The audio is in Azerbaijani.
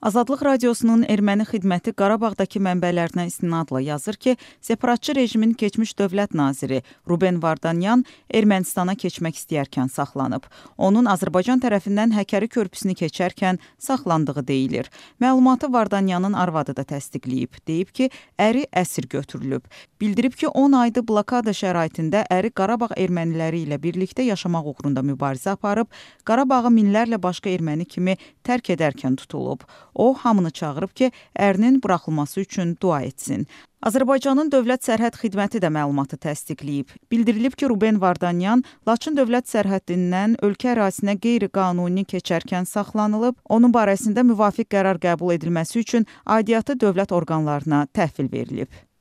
Azadlıq Radiosunun erməni xidməti Qarabağdakı mənbələrinə istinadla yazır ki, separatçı rejimin keçmiş dövlət naziri Ruben Vardanyan Ermənistana keçmək istəyərkən saxlanıb. Onun Azərbaycan tərəfindən Həkəri körpüsünü keçərkən saxlandığı deyilir. Məlumatı Vardanyanın arvadı da təsdiqləyib. Deyib ki, əri əsir götürülüb. Bildirib ki, 10 aydır blokada şəraitində əri Qarabağ erməniləri ilə birlikdə yaşamaq uğrunda mübarizə aparıb, Qarabağı minlərlə başqa erməni kimi tərk edərkən tutulub o hamını çağırıb ki, ərinin buraxılması üçün dua etsin. Azərbaycanın Dövlət Sərhəd Xidməti də məlumatı təsdiqləyib. Bildirilib ki, Ruben Vardanyan Laçın dövlət sərhəddindən ölkə ərazisinə qeyri-qanuni keçərkən saxlanılıb, onun barəsində müvafiq qərar qəbul edilməsi üçün aidiyyatı dövlət orqanlarına təhvil verilib.